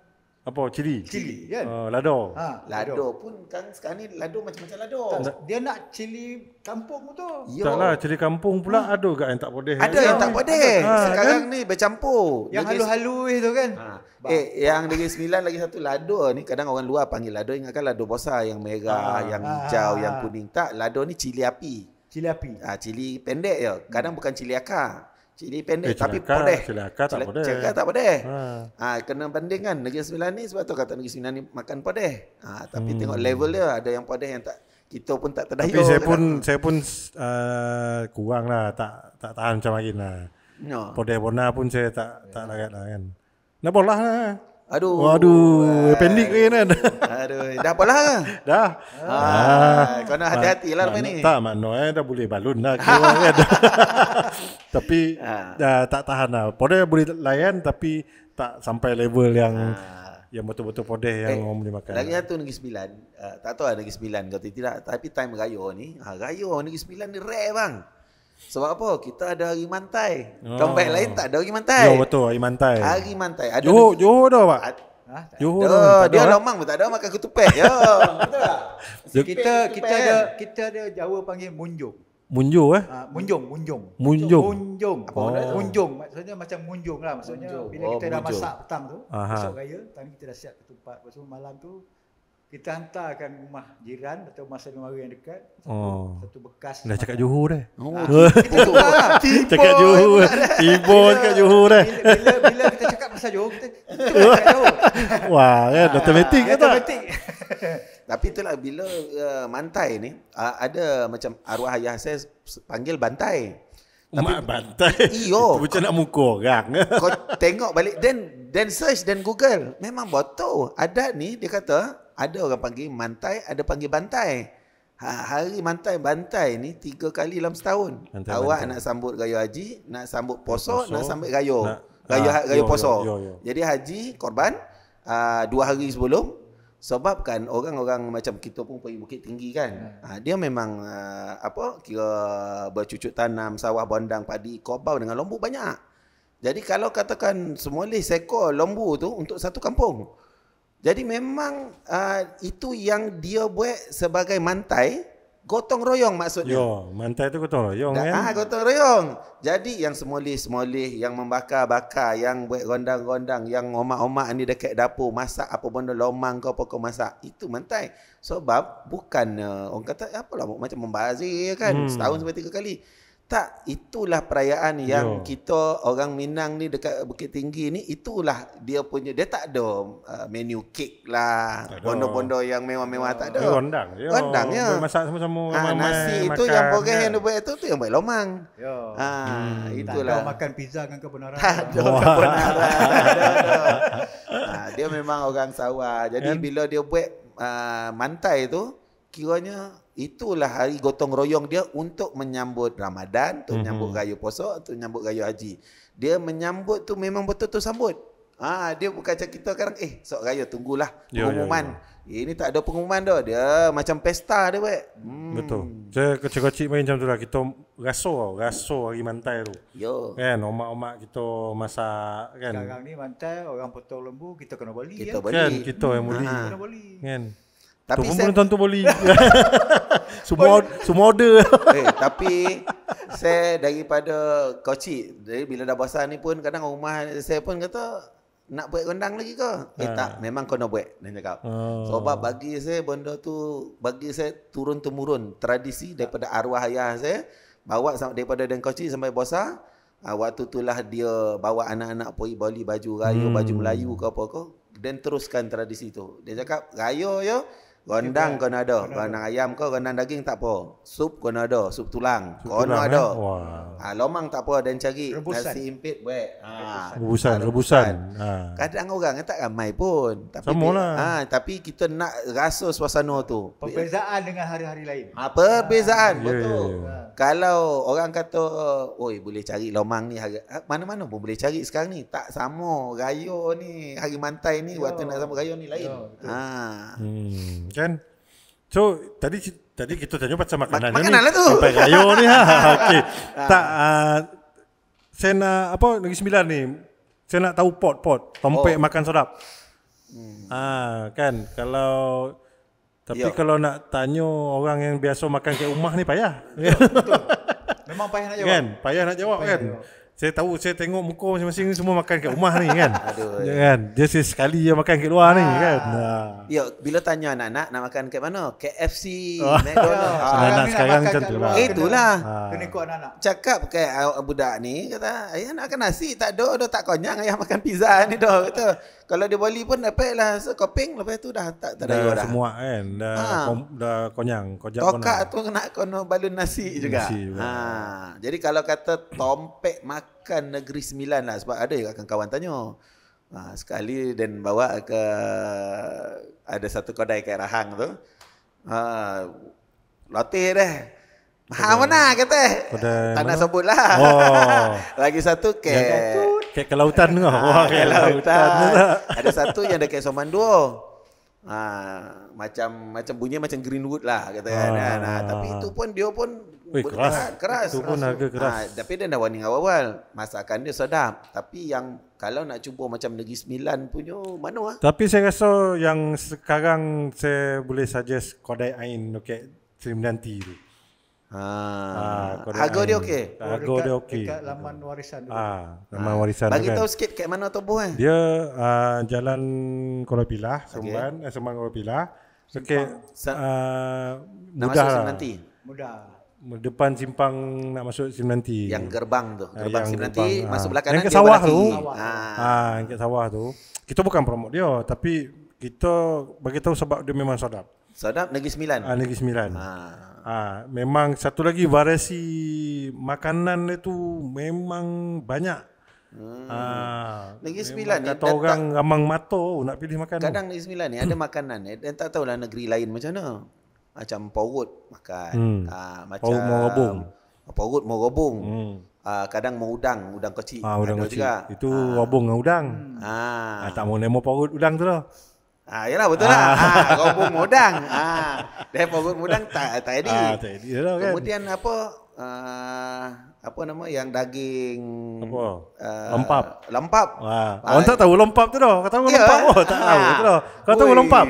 apa cili cili kan uh, lado ha lado pun kan sekarang ni lado macam-macam lado tak, dia nak cili kampung tu taklah cili kampung pula hmm. ada ke yang tak boleh ada yang, tak boleh ha, sekarang kan? ni bercampur yang lagi halus-halus tu kan ha. eh ba- yang negeri sembilan lagi satu lado ni kadang orang luar panggil lado ingatkan lado besar yang merah ha. yang ah, hijau ha. yang kuning tak lado ni cili api cili api ah ha, cili pendek je kadang bukan cili akar Cili pendek eh, tapi celaka, pedih. Celaka tak pedih. Celaka tak pedih. Ha. ha. kena banding kan Negeri Sembilan ni sebab tu kata Negeri Sembilan ni makan pedih. Ha, tapi hmm. tengok level dia ada yang pedih yang tak kita pun tak terdayo. Tapi saya kan. pun saya pun uh, kurang lah tak tak tahan macam lagi lah. No. Pedih lah pun saya tak yeah. tak lagat lah kan. Nak bolah lah. Aduh. waduh, aduh, ah. panik ni kan. Aduh, dah apalah dah. Ha, ah. kau nak hati-hatilah ma- ma- ni. Tak makno eh dah boleh balun dah kan. tapi ah. dah tak tahan lah. Podeh boleh layan tapi tak sampai level yang ah. yang betul-betul podeh yang eh, orang boleh makan. Lagi satu negeri sembilan. Uh, tak tahu lah negeri sembilan kau tidak. Tapi time raya ni, ha, ah, raya negeri sembilan ni rare bang. Sebab apa? Kita ada hari mantai. Oh. Tempat lain tak ada hari mantai. Ya betul, hari mantai. Hari mantai. Ada Johor, ni... Johor dah, Pak. Ha? Johor dah. Dia ada eh? lomang tak ada makan ketupat. ya. Betul tak? So, kita kita ada kan? kita ada Jawa panggil munjung. Munjung eh? Ha, munjung, munjung. Munjung. Munjung. Apa oh. Munjung. Maksudnya macam munjung lah. Maksudnya bila kita oh, dah munjung. masak petang tu, Aha. esok raya, tadi kita dah siap ketupat. Lepas malam tu, kita hantar hantarkan rumah jiran atau rumah saudara yang dekat oh. satu bekas dah cakap Johor dah eh? oh, lah. cakap Johor eh. tiba cakap Johor dah eh. bila bila kita cakap pasal Johor kita wah kan ha, automatic kata automatic tapi itulah bila uh, mantai ni ada macam arwah ayah saya panggil bantai Umat tapi, bantai iyo macam nak muka orang kau tengok balik then then search then google memang betul ada ni dia kata ada orang panggil mantai, ada panggil bantai. Ha, hari mantai-bantai ni tiga kali dalam setahun. Mantai, Awak mantai. nak sambut raya haji, nak sambut poso, poso nak sambut raya. Nak, raya, ah, ha, raya poso. Yo, yo, yo, Jadi haji, korban, uh, dua hari sebelum. sebab kan orang-orang macam kita pun pergi bukit tinggi kan. Ha. dia memang uh, apa kira bercucuk tanam, sawah, bondang, padi, kobau dengan lombok banyak. Jadi kalau katakan semua leh seko lombu tu untuk satu kampung. Jadi memang uh, itu yang dia buat sebagai mantai gotong royong maksudnya. Yo, mantai itu gotong royong kan. Ah, gotong royong. Jadi yang semolih-semolih, yang membakar-bakar, yang buat gondang-gondang, yang omak-omak ni dekat dapur masak apa benda lomang kau pokok masak, itu mantai. Sebab bukan uh, orang kata eh, apa lah macam membazir kan hmm. setahun sampai tiga kali. Tak, itulah perayaan yang Yo. kita orang Minang ni dekat Bukit Tinggi ni itulah dia punya dia tak ada uh, menu kek lah. Bondo-bondo yang mewah-mewah tak ada. Yo, rondang. Yo. Rondang ya. Masak semua-semua ha, ah, nasi main, itu makan. yang boleh kan? yang buat itu tu yang buat lomang. Yo. Ha, hmm. Tak ada makan pizza dengan kebenaran. Tak ada oh. kebenaran. tak ada. ha, dia memang orang sawah. Jadi And? bila dia buat uh, mantai tu kiranya Itulah hari gotong royong dia untuk menyambut Ramadan, untuk mhm. menyambut mm-hmm. raya puasa, untuk menyambut raya haji. Dia menyambut tu memang betul tu sambut. Ha, dia bukan macam kita sekarang, eh sok raya tunggulah ya, ya, pengumuman. Yeah, ya. yeah, yeah. Ini tak ada pengumuman dah. Dia macam pesta dia buat. Hmm. Betul. Saya kecil-kecil main macam tu lah. Kita rasa tau. Rasa hari mantai tu. Yo. Kan, omak-omak kita masa kan. Sekarang ni mantai, orang potong lembu, kita kena beli. Kita ya. beli. Kan, kita yang beli. Ha. Kena beli. Kan. Tapi tu pun tentu boleh. semua semua order. Eh, tapi saya daripada Kochi, dari bila dah bosan ni pun kadang rumah saya pun kata nak buat rendang lagi ke? Eh ha. tak, memang kena buat dia cakap. Oh. Sebab so, bagi saya benda tu bagi saya turun temurun tradisi daripada arwah ayah saya bawa daripada dan Kochi sampai bosan Uh, ah, waktu itulah dia bawa anak-anak pergi beli baju raya, hmm. baju Melayu ke apa ke. Dan teruskan tradisi tu. Dia cakap, raya ya, Rendang kena ada. Rendang ayam ke, rendang daging tak apa. Sup kena ada. Sup tulang. Kena ada. Ha, lomang tak apa. Dan cari rebusan. nasi impit. Ha. Rebusan. Rebusan. rebusan. Ah. Ha. Kadang orang tak ramai pun. Tapi, Semualah. ha, tapi kita nak rasa suasana tu. Perbezaan dengan hari-hari lain. Ha, perbezaan. Ha. Betul. Yeah, yeah, yeah. Kalau orang kata, oh boleh cari lomang ni. mana-mana pun boleh cari sekarang ni. Tak sama. Raya ni. Hari mantai ni. Yo. Waktu nak sama raya ni lain. Yo, ha. Hmm kan so tadi tadi kita tanya macam makanan Mak- makanan lah tu sampai kayu ni ha, ha okey ah. tak uh, saya nak apa negeri sembilan ni saya nak tahu pot pot tompek oh. makan sedap hmm. ah kan kalau tapi Yo. kalau nak tanya orang yang biasa makan kat rumah ni payah. Yo, betul. Memang payah nak jawab. Kan, payah nak jawab payah kan. Jawab saya tahu saya tengok muka masing-masing semua makan kat rumah ni kan. Aduh. Ya, ya. Kan. Dia sekali je makan kat luar ha. ni kan. Ha. Ya, bila tanya anak-anak nak makan kat mana? KFC, oh. McDonald's. Anak-anak ah. sekarang macam tu lah. Itulah. Ah. Kena ikut anak-anak. Cakap kat budak ni kata, ayah nak makan nasi tak ada, dah tak konyang ayah makan pizza ni dah. Kata, kalau dia Bali pun dapat lah so, Koping lepas tu dah tak terayu dah, dah. Semua kan Dah, ha. kom, dah konyang Kojak Tokak tu kena kena balun nasi juga, nasi juga. Ha. Jadi kalau kata Tompek makan negeri sembilan lah Sebab ada yang kawan tanya ha. Sekali dan bawa ke Ada satu kedai kat Rahang tu ha. Latih dah Ha mana kata? Kedai tak nak sebut lah. Oh. Lagi satu ke. Yang Kek ke lautan tu. Lah. Ah, Wah, ke lautan. Lah. Ada satu yang dekat Somanduo. Ha, ah, macam macam bunyi macam Greenwood lah kata ha, kan. Ha, ha, tapi itu pun dia pun Wih, keras. keras. Itu pun harga keras. Ha, tapi dia dah warning awal-awal. Masakan dia sedap. Tapi yang kalau nak cuba macam Negeri Sembilan punyo mana lah. Tapi saya rasa yang sekarang saya boleh suggest Kodai Ain okay, Sri Menanti Ha. Ah, ha Agor dia okey. Agor dia okey. Dekat laman warisan dulu. Ha, laman ha. warisan Bagi kan. tahu sikit kat mana tubuh eh? kan? Dia uh, jalan Kuala Pilah, Semban, okay. eh, Semban Kuala Pilah. Okey. Sa- mudah lah. Simnanti. Mudah. Depan simpang nak masuk Simnanti. Yang gerbang tu. Gerbang yang Simnanti gerbang, masuk ha. belakang yang ke sawah tu. Ha. ha. yang ke sawah tu. Kita bukan promote dia tapi kita bagi tahu sebab dia memang sadap. Sadap Negeri Sembilan. Ah ha, Negeri Sembilan. Ah, memang satu lagi variasi makanan dia tu memang banyak. Hmm. Ah, negeri Sembilan ni kata orang tak, amang mato nak pilih makan. Kadang Negeri Sembilan ni ada makanan eh, dan tak tahulah negeri lain macam mana. Macam porot makan. Hmm. Ah, macam porot merobong. Porot merobong. Hmm. Ah, kadang mau udang, udang kecil. Ah, udang kecil. Juga. Itu ah. robong dengan udang. Hmm. Ah. ah. tak mau nemo porot udang tu lah. Ha, yalah betul lah. Ha, kau pun mudang. Ha, dia pun mudang tak tak jadi. Ha, tak jadi lah kan. Kemudian apa? Uh, apa nama yang daging apa uh, lempap lempap ha. orang tak tahu lempap tu doh? kau tahu yeah. lempap oh, tak tahu tu doh. kau tahu lempap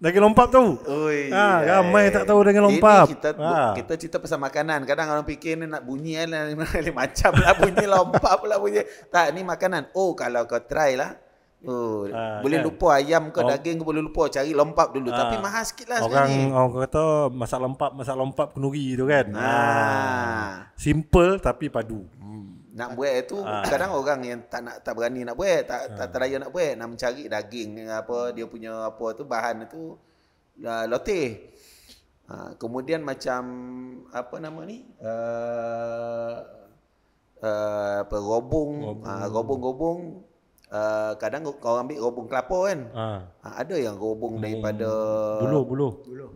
Daging lompap tu. Ui, Ya, ramai tak tahu dengan lompap. Ini kita, ha. kita cerita pasal makanan. Kadang orang fikir ni nak bunyi lah. macam lah bunyi lompap lah bunyi. Tak, ni makanan. Oh, kalau kau try lah. Oh, uh, boleh kan? lupa ayam ke oh. daging ke boleh lupa cari lompat dulu uh, tapi mahal sikitlah orang sebenarnya. orang kata masak lompat, masak lompat kenuri tu kan ha uh. simple tapi padu hmm. nak buat itu uh. kadang orang yang tak nak tak berani nak buat tak uh. tak teraya nak buat nak mencari daging apa dia punya apa tu bahan tu uh, loteh uh, kemudian macam apa nama ni uh, uh, apa robong robong-robong uh, uh, kadang kau ambil robong kelapa kan. Ha. Ha, ada yang robong hmm. daripada buluh bulu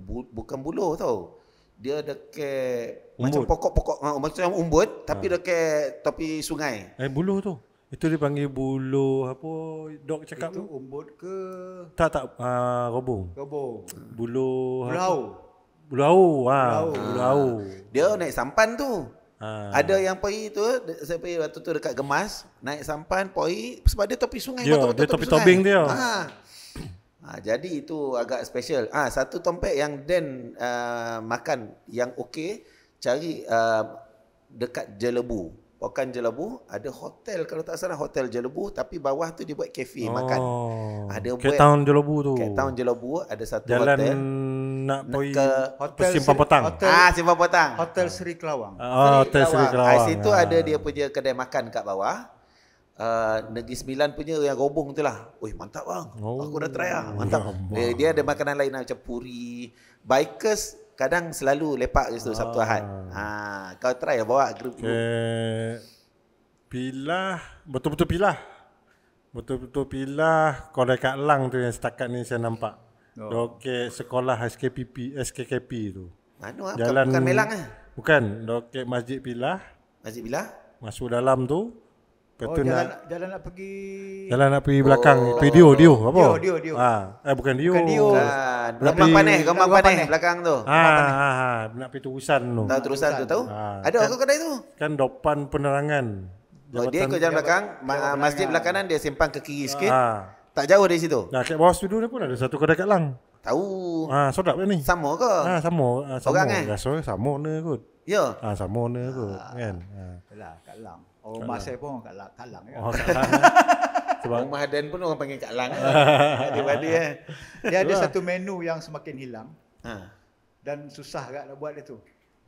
Bu, bukan buluh tau. Dia ada dekat macam pokok-pokok ha, macam umbut ha. tapi ke tapi sungai. Eh buluh tu. Itu dipanggil buluh apa dok cakap Itu umbut ke? Tak tak uh, robong. Robong. Buluh. Buluh. Buluh. Ha. Buluh. Dia naik sampan tu. Ah. Ada yang poi tu, saya pergi waktu tu dekat Gemas, naik sampan, poi sebab dia topi sungai. Ya, dia topi, tobing dia. Ha. ha. jadi itu agak special. Ah, ha, satu tompek yang Dan uh, makan yang okey, cari uh, dekat Jelebu. Pokan Jelebu, ada hotel kalau tak salah hotel Jelebu tapi bawah tu dia buat kafe oh. makan. Ada ha, buat Town Jelebu tu. Kat Town Jelebu ada satu Jalan hotel. Jalan nak pergi ke hotel Simpang Potang. ah, Simpang Potang. Hotel Seri Kelawang. Oh, Seri Hotel Seri Kelawang. Ah, ah itu ah. ada dia punya kedai makan kat bawah. Uh, Negeri Sembilan punya yang robong tu lah. Ui, mantap bang. Oh. Aku dah try lah. Mantap. Ya, dia, ada makanan lain macam puri. Bikers kadang selalu lepak ke situ ah. Sabtu Ahad. Ha, ah, kau try lah bawa grup okay. Eh, pilah, betul-betul pilah. Betul-betul pilah kau dekat Lang tu yang setakat ni saya nampak. Oh. Doke sekolah SKPP, SKKP tu. Mana ah? ah jalan, bukan Melang ah. Bukan, doke Masjid Pilah. Masjid Pilah? Masuk dalam tu. Petu oh, jalan, nak, jalan nak pergi Jalan nak pergi belakang oh. Pergi Dio, Dio apa? Dio, Dio, Dio. Ha. Eh bukan Dio Bukan Dio ha. Nak pergi panah, gambar panah belakang tu ha, ha, ha, Nak pergi terusan tu Tahu terusan tu, tahu? Ha. Ada aku kan- kedai tu? Kan depan penerangan Jawatan, oh, Dia ikut jalan belakang, Masjid belakangan dia simpang ke kiri ha. sikit ha. Tak jauh dari situ. Nah, kat bawah studio ni pun ada satu kedai kat Lang. Tahu. Ah, ha, sedap ni. Sama ke? Ah, ha, sama. Ha, sama. Orang kan? Rasa sama ni kot. Ya. Ah, ha, sama ni ah. kot, ha. kan. Ha. Yalah, kat Lang. Oh, masa pun kat Lang, kat Lang. Ya. Oh, kat Lang. Eh? Sebab Mahaden pun orang panggil kat Lang. Eh? Dia kan? dia. Eh? Dia ada satu menu yang semakin hilang. Ha. Dan susah agak nak buat dia tu.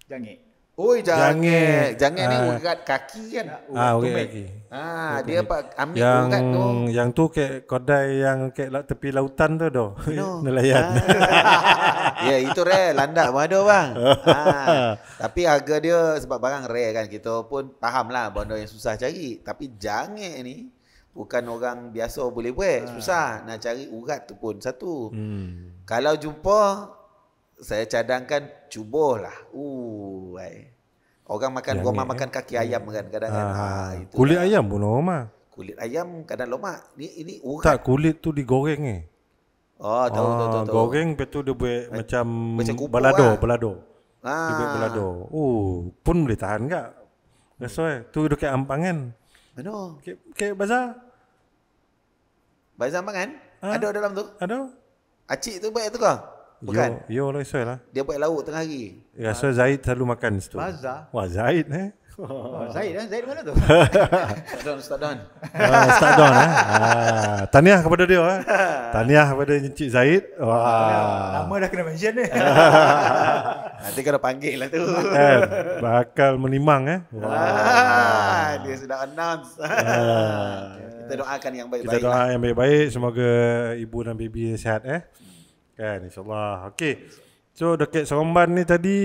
Jangit. Oi jangit. Jangit ni ah. urat kaki kan. Ha, ah, urat Ha, ah, dia apa ambil yang, urat tu. Yang tu ke kodai yang ke tepi lautan tu doh. No. Nelayan. Ah. ya, yeah, itu rare landak mana bang. ha. Ah. Tapi harga dia sebab barang rare kan kita pun lah, benda yang susah cari. Tapi jangit ni bukan orang biasa boleh buat. Ah. Susah nak cari urat tu pun satu. Hmm. Kalau jumpa saya cadangkan cubuhlah. Uh, eh. Orang makan goma eh? makan kaki ayam hmm. kan kadang-kadang. Ha, Kulit lah. ayam pun goma. Kulit ayam kadang lemak. Ini ini urat. Tak kulit tu digoreng eh. Oh, tahu, ah, tahu, tahu, tahu. Goreng betul dia buat ha, macam, macam balado, lah. balado. Ha. Dia buat balado. Uh, oh, pun boleh tahan tak? Rasa eh, tu duduk kat ampang kan? Mana? Kek, kek bazar? Bazar ampang kan? Ha? Ada dalam tu? Ada. Acik tu buat tu kah? Bukan. Yo, yo orang lah. Ah. Dia buat lauk tengah hari. Ya, so Zaid selalu makan situ. Baza. Wah, Zaid eh. Oh, Zaid eh? Zaid mana tu? Don, Ustaz Don. Uh, Ustaz Don eh. Uh, ah, tahniah kepada dia eh. Tahniah kepada Encik Zaid. Wah. Nama dah kena mention ni. Eh. Nanti kena panggil lah tu. Eh, bakal menimang eh. Wah. Ah, dia sudah announce. Uh, kita doakan yang baik-baik. Kita doakan lah. yang baik-baik. Semoga ibu dan baby sihat eh. Hmm. Kan insyaAllah Okay So dekat Seremban ni tadi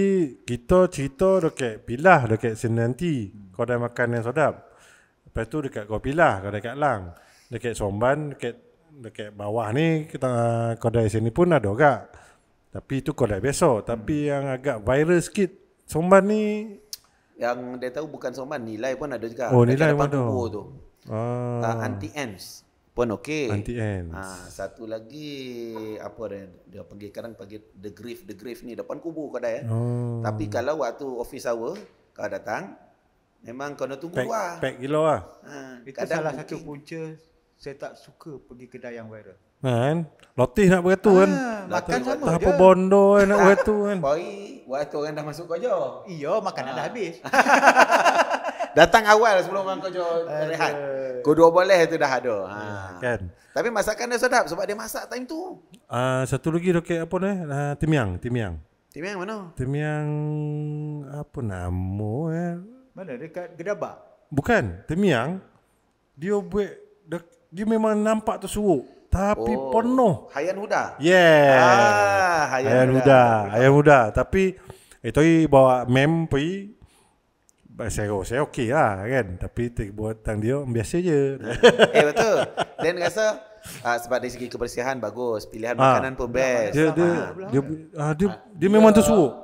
Kita cerita dekat Pilah Dekat sini nanti hmm. Kau dah makan yang sedap Lepas tu dekat kau Pilah Kau dekat Lang Dekat Seremban Dekat dekat bawah ni kita ah, kau dah sini pun ada juga. Tapi itu kau dah besok. Hmm. Tapi yang agak viral sikit Somban ni yang dia tahu bukan Somban nilai pun ada juga. Oh, nilai pun ada. Tu. Ah. Uh, ah, anti ends pun okey. Auntie ends kan. Ah, satu lagi apa dia, dia panggil sekarang panggil the grave the grave ni depan kubur kau dah ya Oh. Tapi kalau waktu office hour kau datang memang kena tunggu pack, lah. Pack gila lah. Ha, itu salah satu punca saya tak suka pergi kedai yang viral. Kan? Lotih nak beratur ah, kan? Ha, makan sama tak je. Apa bondo eh, nak beratur kan? Baik, waktu orang dah masuk kau je. Iya, makan ha. dah ah. habis. datang awal sebelum orang kau rehat. Kedua boleh tu dah ada. Ha. Kan. Tapi masakan dia sedap sebab dia masak time tu. Uh, satu lagi roket apa ni? Uh, ah, timiang, timiang. Timiang mana? Timiang apa nama eh? Mana dekat Gedabak? Bukan, timiang. Dia buat dia memang nampak tu suruk. Tapi oh. penuh. Hayan Huda? Yeah. Ah, Hayan, Huda. Hayan Huda. Tapi, eh, itu bawa mem pergi saya oh, saya okey lah kan tapi buat tang dia biasa je eh betul dan rasa uh, sebab dari segi kebersihan bagus pilihan ha. makanan pun best dia dia ha. dia, dia, dia, dia ha. memang tersuruh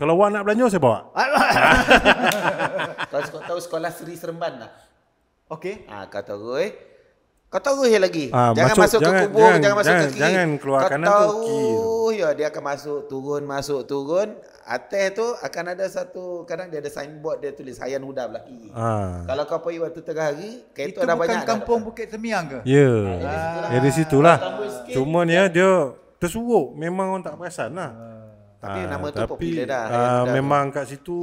kalau awak nak belanja saya bawa kau sekolah, tahu sekolah Seri Seremban lah okey ah ha, kau tahu eh tahu lagi ha, jangan masuk, masuk jangan, ke kubur jangan, jangan masuk jangan, ke kiri kau tahu, tu ya, dia akan masuk turun masuk turun Atas tu akan ada satu kadang dia ada signboard dia tulis Hayan Huda Belaki. Ha. Kalau kau pergi waktu tengah hari, kereta itu ada banyak. Itu bukan kampung dapat. Bukit Semiang ke? Ya. Yeah. Ha. Ha. Ya, ya di situlah. Ya, cuma ni dia kan? tersuruk memang orang tak perasan lah. Ha. Tapi ha. nama tu tapi, popular dah. Ha. memang kat situ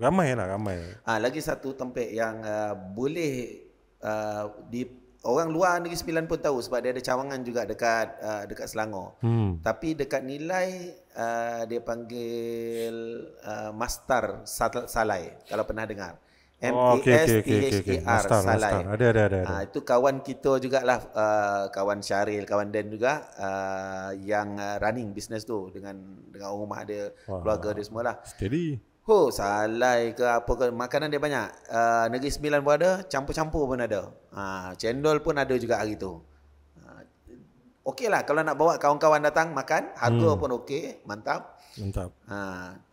ramai lah ramai. Ah ha. lagi satu tempat yang uh, boleh uh, di orang luar negeri sembilan pun tahu sebab dia ada cawangan juga dekat uh, dekat Selangor. Hmm. Tapi dekat nilai uh, dia panggil uh, Master Salai kalau pernah dengar. M A S T H A R oh, Salai. Ada ada ada. ada. Uh, itu kawan kita jugalah uh, kawan Syaril, kawan Dan juga uh, yang uh, running bisnes tu dengan dengan rumah dia, keluarga dia semualah. Steady. Oh, salai ke apa ke. Makanan dia banyak. Uh, Negeri Sembilan pun ada. Campur-campur pun ada. Ha, cendol pun ada juga hari tu. Uh, ah, okay lah. Kalau nak bawa kawan-kawan datang makan. Harga hmm. pun okey. Mantap. Mantap. Ha,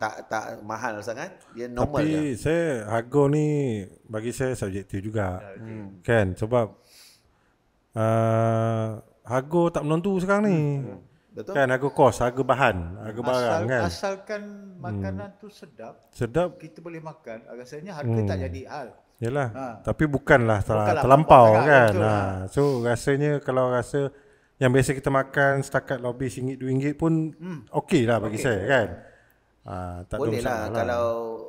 tak tak mahal sangat. Dia normal Tapi je. saya harga ni bagi saya subjektif juga. Hmm. Kan? Sebab uh, harga tak menentu sekarang ni. Hmm. Betul? Kan aku kos, aku bahan, aku Asal, barang kan. Asalkan hmm. makanan hmm. tu sedap. Sedap. Kita boleh makan. Rasanya harga hmm. tak jadi hal. Yalah. Ha. Tapi bukanlah, bukanlah terlampau kan. Ha. Ha. So rasanya kalau rasa yang biasa kita makan setakat lobby RM1, RM2 pun hmm. okey lah bagi okay. saya kan. Ha, tak boleh lah, lah. kalau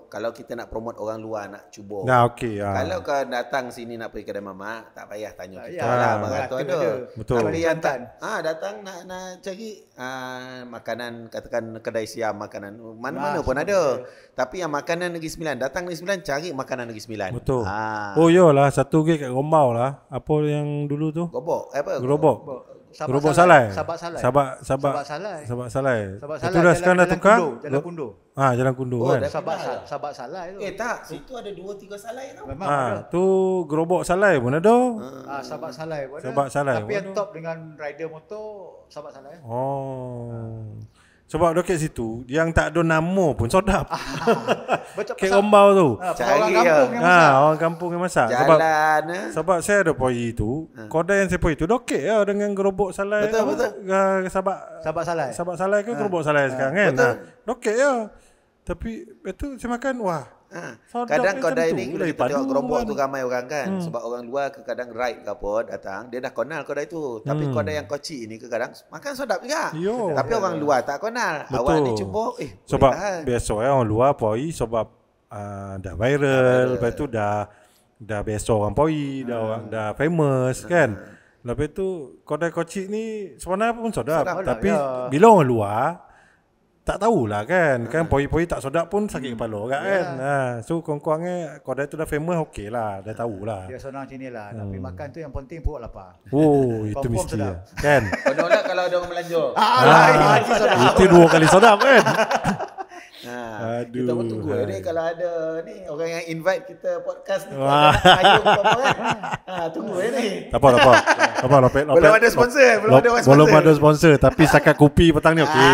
kalau kita nak promote orang luar nak cuba. Nah, okay, ah. Kalau kau datang sini nak pergi kedai mamak, tak payah tanya kita ah, lah. Ya, tu ada. Betul. Tapi yang tak, ah, datang nak, nak cari ah, makanan, katakan kedai siam makanan. Mana-mana pun ada. Tapi yang makanan Negeri Sembilan, datang Negeri Sembilan cari makanan Negeri Sembilan. Betul. Ah. Oh, iyalah. Satu lagi kat Gombau lah. Apa yang dulu tu? Gobok. Eh, apa? Gerobok. Sabak Robot salai. salai. Sabak salai. Sabak sabak salai. Sabak salai. Sabak salai. Itu dah sekarang dah tukar. Jalan Kundu. Ah, ha, Jalan Kundu oh, kan. Sabak sabak salai. sabak salai tu. Eh tak, situ ada dua tiga salai tau. Memang ha, ada. tu gerobok salai pun ada. Ah, ha, sabak salai pun ada. Sabak salai. Tapi yang top dengan rider motor sabak salai. Oh. Ah. Sebab dekat situ yang tak ada nama pun sedap. Ah, Kek ombau tu. Ah, lah. ah, orang kampung yang masak. Ha, orang kampung yang masak. Jalan, sebab, eh. sebab saya ada poi itu, ha. Ah. koda yang saya pergi tu dokek ya dengan gerobok salai. Betul, apa, betul. Uh, sabak, sabak salai. Sabak salai ke ha. gerobok salai ha. sekarang kan? Betul. Ha. Dokek ya. Tapi itu saya makan, wah, Ha. Kadang kau dining tu, kita tengok gerombok tu kan. ramai orang kan. Hmm. Sebab orang luar ke kadang ride ke apa datang, dia dah kenal kau dari tu. Tapi hmm. kau dah yang kocik ni ke kadang makan sodap juga. Yo. Tapi yeah. orang luar tak kenal. Betul. Awak ni cuba eh. Sebab biasa ya, eh, orang luar poi sebab uh, dah viral, lepas tu dah dah biasa orang poi, hmm. dah ah. orang dah famous hmm. kan. Ah. Lepas tu kedai kocik ni sebenarnya pun sodap sedap tapi ya. bila orang luar tak tahulah kan kan ah. poi-poi tak sodak pun sakit hmm. kepala agak kan ya. ha so kurang-kurang eh kau dah tu dah famous okay lah dah ha. tahulah dia senang sini lah hmm. tapi makan tu yang penting perut lapar oh itu mesti ya. kan? Ah, lah. kan ah, kalau kalau ada orang melanjur itu dua kali sodak kan Ha, Aduh. Kita pun tunggu ni lah, kalau ada ni orang yang invite kita podcast ni. Ah. ayo apa kan? Ah, tunggu lah ni. Tak apa, tak apa. Tak apa, lopet, lopet. Belum ada sponsor, belum ada sponsor. Belum ada sponsor, tapi sakat kopi petang ni okey.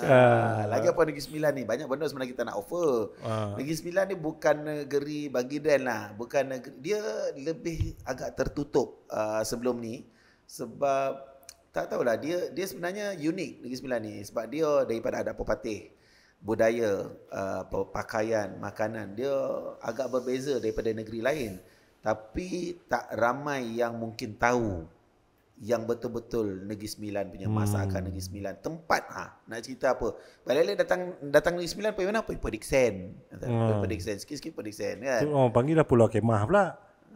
Ha, lagi apa Negeri Sembilan ni? Banyak benda sebenarnya kita nak offer. Ha. Negeri Sembilan ni bukan negeri bagi dan lah. Bukan negeri, dia lebih agak tertutup uh, sebelum ni. Sebab tak tahulah dia dia sebenarnya unik Negeri Sembilan ni sebab dia daripada ada pepatih budaya uh, pakaian makanan dia agak berbeza daripada negeri lain tapi tak ramai yang mungkin tahu yang betul-betul Negeri Sembilan punya hmm. masakan hmm. Negeri Sembilan tempat ah ha, nak cerita apa balik-balik datang datang Negeri Sembilan pergi mana pergi Pediksen hmm. pergi Pediksen sikit-sikit Pediksen kan oh panggil dah pulau kemah pula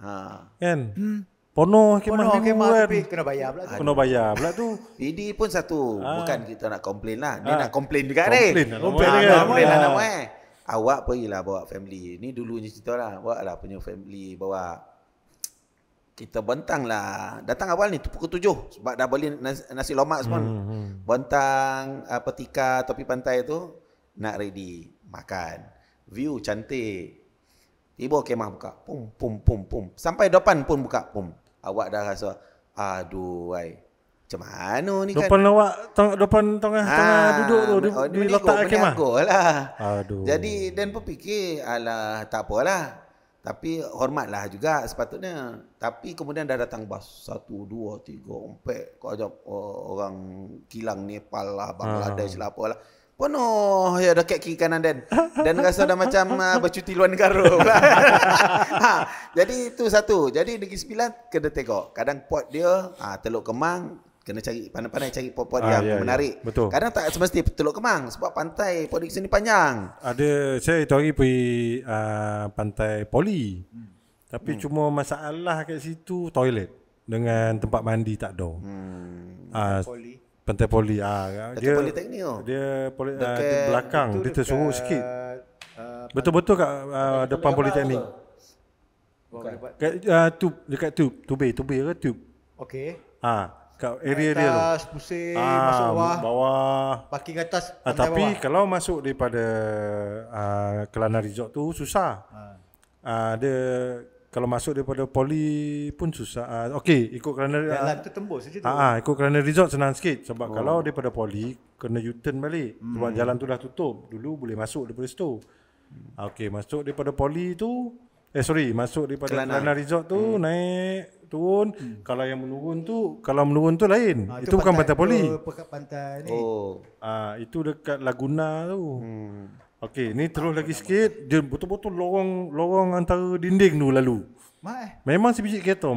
ha kan hmm. Penuh khidmat minggu kan. kena bayar pula kan. Kena bayar pula tu. Ini pun satu. Ha. Bukan kita nak komplain lah. Ni ha. Ah. nak komplain juga ni. Komplain lah. Komplain lah, lah. lah ah. nama eh. Awak pergilah bawa family. Ni dulunya cerita lah. Awak lah punya family bawa. Kita bentang lah. Datang awal ni pukul tujuh. Sebab dah beli nasi, nasi lomak semua. Hmm, hmm. Bentang apa topi pantai tu. Nak ready. Makan. View cantik. Ibu kemah buka. Pum, pum, pum, pum. Sampai depan pun buka. Pum, awak dah rasa aduh ai macam mana ni kan? depan kan? awak tong, depan tengah ha, tengah duduk tu di oh, letak kemah lah. aduh jadi dan pun fikir alah tak apalah tapi hormatlah juga sepatutnya. Tapi kemudian dah datang bas. Satu, dua, tiga, empat. Kau ajak oh, orang kilang Nepal lah, Bangladesh ah. lah, apalah. Penuh ya dekat kiri kanan Dan. Dan rasa dah macam uh, bercuti luar negara. Ha. ha. Jadi itu satu. Jadi Negeri Sembilan kena tengok. Kadang pot dia ha, Teluk Kemang kena cari pandai-pandai cari pot port ah, yang ya, ya. menarik. Ya. Betul. Kadang tak semesti Teluk Kemang sebab pantai port di sini panjang. Ada saya itu hari pergi uh, pantai Poli. Hmm. Tapi hmm. cuma masalah kat situ toilet dengan tempat mandi tak ada. Hmm. Uh, Poli Pantai Poli. Ah, Pantai dia, Poli Teknik Dia, poli, ah, dekat, uh, dia belakang, dia tersuruh sikit. Uh, Betul-betul kat uh, ah, Pantai depan Pantai Poli Teknik. Bukan. Dekat, uh, tub, dekat tub, tubi, tubi ke tub. Okey. Ah, kat area dia tu. Atas, pusing, ah, masuk bawah. Bawah. Parking atas, ah, pantai tapi bawah. kalau masuk daripada uh, Kelana Resort tu, susah. Ah. Ah, dia kalau masuk daripada poli pun susah. Uh, Okey, ikut kerana Dia uh, ah, tu tembus saja tu. Ah, uh, ikut kerana resort senang sikit sebab oh. kalau daripada poli kena U-turn balik. Hmm. Sebab jalan tu dah tutup. Dulu boleh masuk daripada situ. Hmm. Okey, masuk daripada poli tu eh sorry, masuk daripada Kelana. Kelana resort tu hmm. naik turun. Hmm. Kalau yang menurun tu, kalau menurun tu lain. Ha, itu itu pantai, bukan pantai poli. Itu pantai ni. Oh. Ah, itu dekat Laguna tu. Hmm. Okey, ni terus lagi nama. sikit. Dia betul-betul lorong lorong antara dinding tu lalu. Mak eh. Memang sebiji kereta.